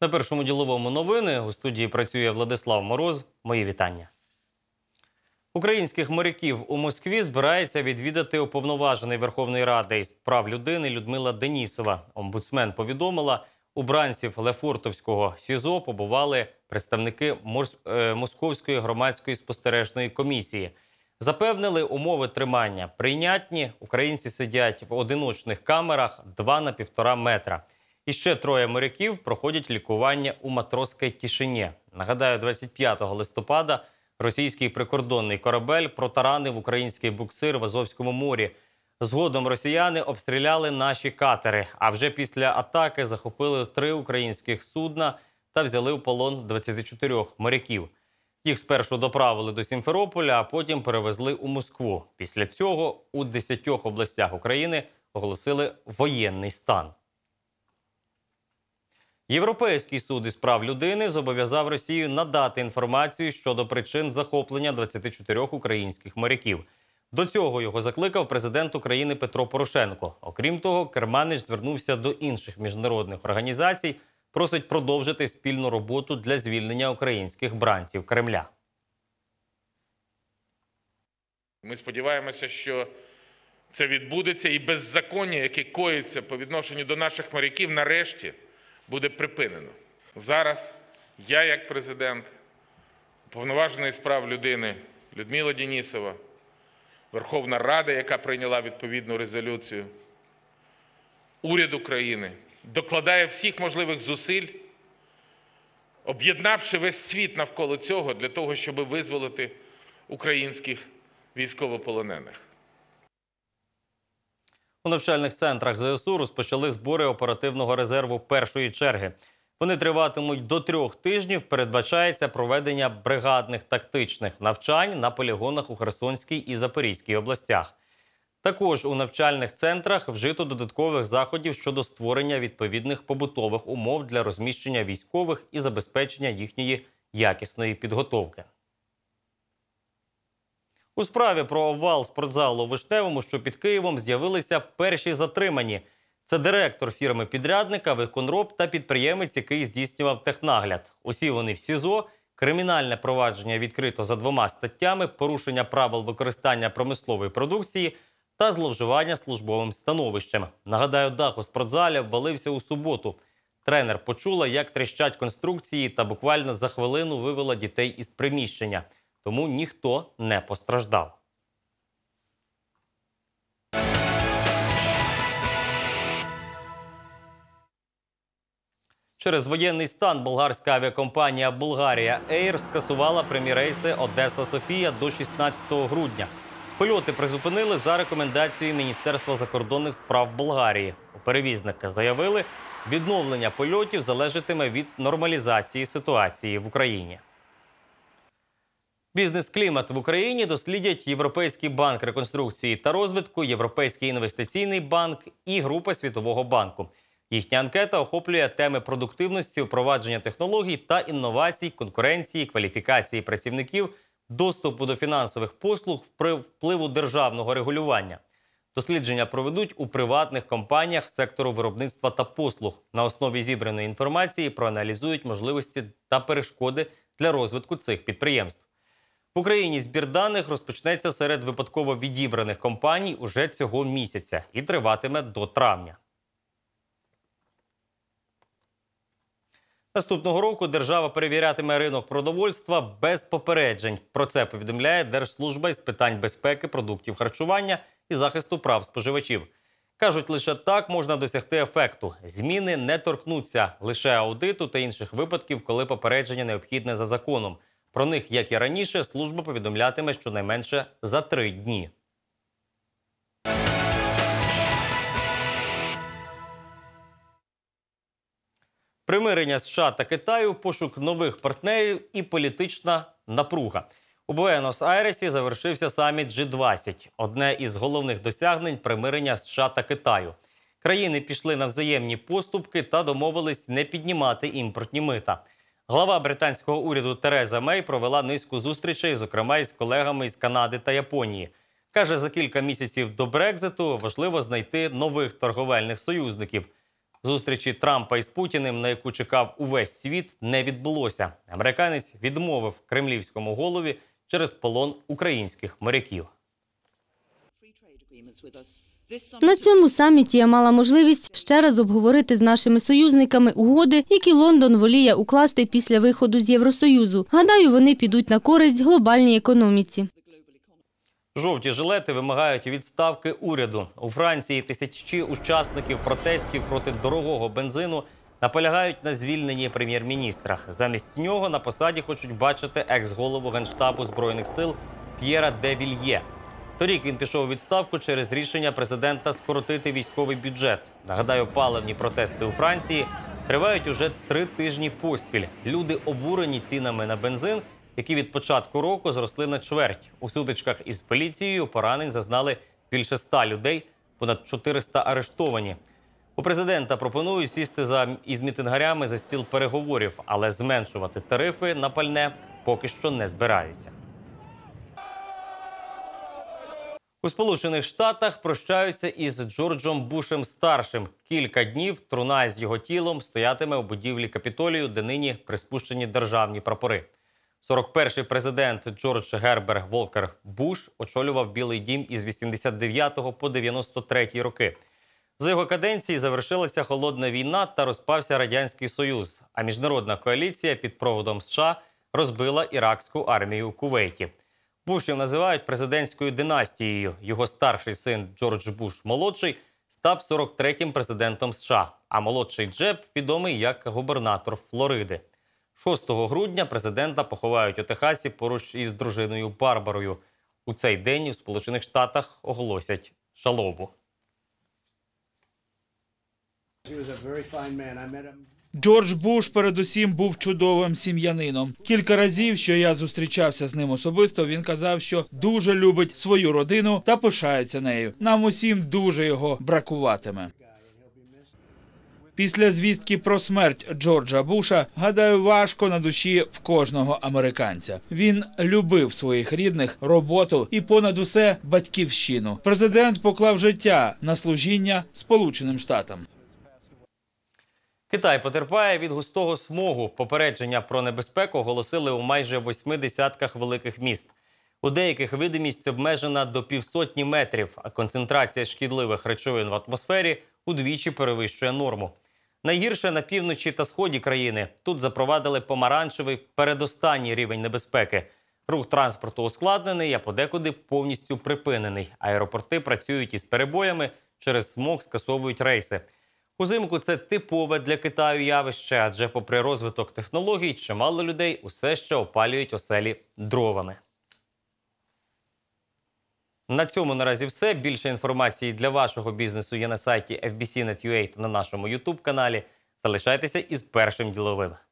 На першому діловому новини у студії працює Владислав Мороз. Мої вітання. Українських моряків у Москві збирається відвідати уповноважений Верховної Ради з прав людини Людмила Денісова. Омбудсмен повідомила, у бранців Лефортовського СІЗО побували представники е, Московської громадської спостережної комісії. Запевнили умови тримання прийнятні. Українці сидять в одиночних камерах 2 на 1,5 метра. І ще троє моряків проходять лікування у матроській тішині. Нагадаю, 25 листопада російський прикордонний корабель протаранив український буксир в Азовському морі. Згодом росіяни обстріляли наші катери. А вже після атаки захопили три українських судна та взяли в полон 24 моряків. Їх спершу доправили до Сімферополя, а потім перевезли у Москву. Після цього у 10 областях України оголосили воєнний стан. Європейський суд із прав людини зобов'язав Росію надати інформацію щодо причин захоплення 24 українських моряків. До цього його закликав президент України Петро Порошенко. Окрім того, Керманич звернувся до інших міжнародних організацій, просить продовжити спільну роботу для звільнення українських бранців Кремля. Ми сподіваємося, що це відбудеться і беззаконня, яке коїться по відношенню до наших моряків, нарешті буде припинено. Зараз я, як президент, повноважений справ людини Людмила Денісова, Верховна Рада, яка прийняла відповідну резолюцію, уряд України докладає всіх можливих зусиль, об'єднавши весь світ навколо цього для того, щоб визволити українських військовополонених. У навчальних центрах ЗСУ розпочали збори оперативного резерву першої черги. Вони триватимуть до трьох тижнів. Передбачається проведення бригадних тактичних навчань на полігонах у Херсонській і Запорізькій областях. Також у навчальних центрах вжито додаткових заходів щодо створення відповідних побутових умов для розміщення військових і забезпечення їхньої якісної підготовки. У справі про овал спортзалу Виштевому, що під Києвом з'явилися перші затримані. Це директор фірми підрядника, виконроб та підприємець, який здійснював технагляд. Усі вони в СІЗО. Кримінальне провадження відкрито за двома статтями: порушення правил використання промислової продукції та зловживання службовим становищем. Нагадаю, дах у спортзалі обвалився у суботу. Тренер почула, як тріщать конструкції, та буквально за хвилину вивела дітей із приміщення тому ніхто не постраждав. Через воєнний стан болгарська авіакомпанія Болгарія Ейр скасувала прямі Одеса Софія до 16 грудня. Польоти призупинили за рекомендацією Міністерства закордонних справ Болгарії. У Перевізники заявили, відновлення польотів залежатиме від нормалізації ситуації в Україні. Бізнес-клімат в Україні дослідять Європейський банк реконструкції та розвитку, Європейський інвестиційний банк і Група Світового банку. Їхня анкета охоплює теми продуктивності, впровадження технологій та інновацій, конкуренції, кваліфікації працівників, доступу до фінансових послуг, впливу державного регулювання. Дослідження проведуть у приватних компаніях сектору виробництва та послуг. На основі зібраної інформації проаналізують можливості та перешкоди для розвитку цих підприємств. В Україні збір даних розпочнеться серед випадково відібраних компаній уже цього місяця і триватиме до травня. Наступного року держава перевірятиме ринок продовольства без попереджень. Про це повідомляє Держслужба із питань безпеки продуктів харчування і захисту прав споживачів. Кажуть, лише так можна досягти ефекту. Зміни не торкнуться лише аудиту та інших випадків, коли попередження необхідне за законом. Про них, як і раніше, служба повідомлятиме щонайменше за три дні. Примирення США та Китаю, пошук нових партнерів і політична напруга у Буенос-Айресі завершився саміт G20. одне із головних досягнень примирення США та Китаю. Країни пішли на взаємні поступки та домовились не піднімати імпортні мита. Глава британського уряду Тереза Мей провела низку зустрічей, зокрема із колегами із Канади та Японії. Каже, за кілька місяців до Брекзиту важливо знайти нових торговельних союзників. Зустрічі Трампа із Путіним, на яку чекав увесь світ, не відбулося. Американець відмовив кремлівському голові через полон українських моряків. На цьому саміті я мала можливість ще раз обговорити з нашими союзниками угоди, які Лондон воліє укласти після виходу з Євросоюзу. Гадаю, вони підуть на користь глобальній економіці. Жовті жилети вимагають відставки уряду у Франції. Тисячі учасників протестів проти дорогого бензину наполягають на звільненні прем'єр-міністра. Замість нього на посаді хочуть бачити екс-голову генштабу збройних сил П'єра де Вільє. Торік він пішов у відставку через рішення президента скоротити військовий бюджет. Нагадаю, паливні протести у Франції тривають уже три тижні поспіль. Люди обурені цінами на бензин, які від початку року зросли на чверть. У сутичках із поліцією поранень зазнали більше ста людей, понад 400 арештовані. У президента пропонують сісти за із мітингарями за стіл переговорів, але зменшувати тарифи на пальне поки що не збираються. У Сполучених Штатах прощаються із Джорджем Бушем старшим. Кілька днів труна з його тілом стоятиме у будівлі капітолію, де нині приспущені державні прапори. 41-й президент Джордж Гербер Волкер Буш очолював Білий Дім із 89 по 93 роки. За його каденції завершилася холодна війна та розпався радянський союз. А міжнародна коаліція під проводом США розбила іракську армію у Кувейті. Бушів називають президентською династією. Його старший син Джордж Буш молодший став 43-м президентом США. А молодший Джеб відомий як губернатор Флориди. 6 грудня президента поховають у Техасі поруч із дружиною Барбарою. У цей день у Сполучених Штатах оголосять шалобу. He was a very fine man. I met him. Джордж Буш, передусім, був чудовим сім'янином. Кілька разів, що я зустрічався з ним особисто, він казав, що дуже любить свою родину та пишається нею. Нам усім дуже його бракуватиме. Після звістки про смерть Джорджа Буша гадаю, важко на душі в кожного американця. Він любив своїх рідних, роботу і понад усе батьківщину. Президент поклав життя на служіння Сполученим Штатам. Китай потерпає від густого смогу. Попередження про небезпеку оголосили у майже восьми десятках великих міст. У деяких видимість обмежена до півсотні метрів, а концентрація шкідливих речовин в атмосфері удвічі перевищує норму. Найгірше на півночі та сході країни тут запровадили помаранчевий передостанній рівень небезпеки. Рух транспорту ускладнений, а подекуди повністю припинений. Аеропорти працюють із перебоями через смог скасовують рейси. Узимку це типове для Китаю явище, адже, попри розвиток технологій, чимало людей усе ще опалюють оселі дровами. На цьому наразі все. Більше інформації для вашого бізнесу є на сайті fbc.net.ua та на нашому YouTube каналі. Залишайтеся із першим діловим.